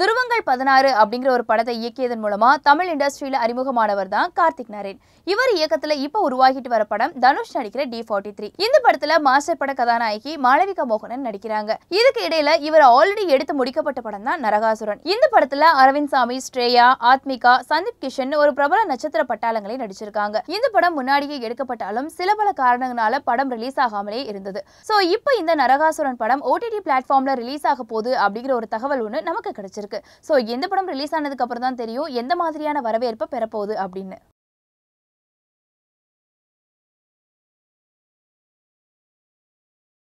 துருவங்கள் பதினாறு அப்படிங்கிற ஒரு படத்தை இயக்கியதன் மூலமா தமிழ் இண்டஸ்ட்ரியில அறிமுகமானவர் தான் கார்த்திக் நரேன் இவர் இயக்கத்துல இப்ப உருவாகிட்டு வர படம் தனுஷ் நடிக்கிற டி ஃபார்ட்டி த்ரீ இந்த படத்துல மாஸ்டர் பட கதாநாயகி மாளவிகா மோகனன் நடிக்கிறாங்க இதுக்கு இடையில இவர் ஆல்ரெடி எடுத்து முடிக்கப்பட்ட படம் தான் நரகாசுரன் இந்த படத்துல அரவிந்த் சாமி ஸ்ரேயா ஆத்மிகா சந்தீப் கிஷன் ஒரு பிரபல நட்சத்திர பட்டாளங்களை நடிச்சிருக்காங்க இந்த படம் முன்னாடியே எடுக்கப்பட்டாலும் சில பல காரணங்களால படம் ரிலீஸ் ஆகாமலே இருந்தது சோ இப்போ இந்த நரகாசுரன் படம் ஓடிடி பிளாட்ஃபார்ம்ல ரிலீஸ் ஆக போகுது அப்படிங்கிற ஒரு தகவல் ஒன்று நமக்கு கிடைச்சிருக்கு இருக்கு ஸோ எந்த படம் ரிலீஸ் ஆனதுக்கு அப்புறம் தான் தெரியும் எந்த மாதிரியான வரவேற்பை பெறப்போகுது அப்படின்னு